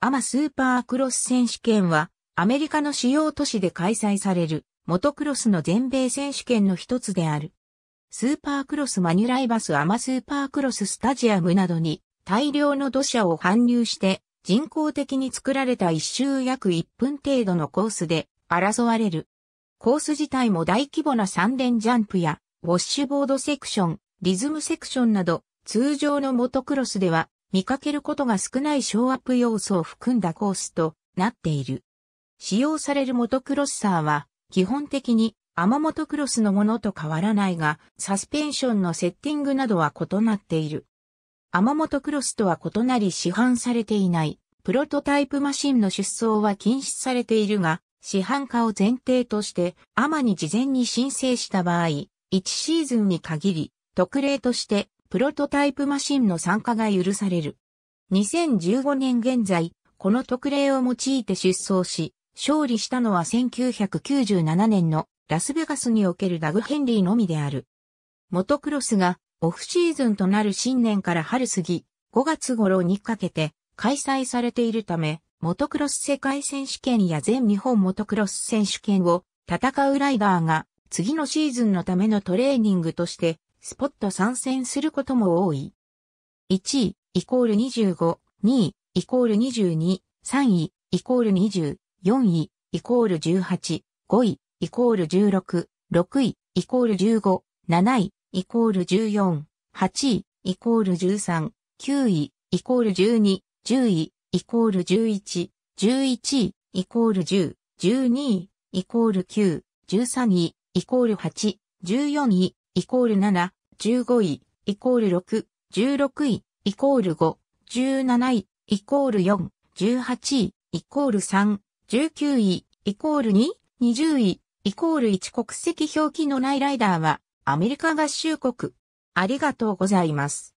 アマスーパークロス選手権は、アメリカの主要都市で開催される、モトクロスの全米選手権の一つである。スーパークロスマニュライバスアマスーパークロススタジアムなどに、大量の土砂を搬入して、人工的に作られた一周約1分程度のコースで争われる。コース自体も大規模な3連ジャンプや、ウォッシュボードセクション、リズムセクションなど、通常のモトクロスでは見かけることが少ないショーアップ要素を含んだコースとなっている。使用されるモトクロッサーは、基本的にアマモトクロスのものと変わらないが、サスペンションのセッティングなどは異なっている。アマモトクロスとは異なり市販されていない、プロトタイプマシンの出走は禁止されているが、市販化を前提として、アマに事前に申請した場合、1シーズンに限り、特例としてプロトタイプマシンの参加が許される。2015年現在、この特例を用いて出走し、勝利したのは1997年のラスベガスにおけるダグ・ヘンリーのみである。モトクロスがオフシーズンとなる新年から春過ぎ、5月頃にかけて開催されているため、モトクロス世界選手権や全日本モトクロス選手権を戦うライダーが次のシーズンのためのトレーニングとしてスポット参戦することも多い。1位、イコール25、2位、イコール22、3位、イコール20、4位、イコール18、5位、イコール16、6位、イコール15、7位、イコール14、8位、イコール13、9位、イコール12、10位、イコール11、11位、イコール10、12位、イコール9、13位、イコール8、14位、イコール7、15位、イコール6、16位、イコール5、17位、イコール4、18位、イコール3、19位、イコール2、20位、イコール1国籍表記のないライダーは、アメリカ合衆国。ありがとうございます。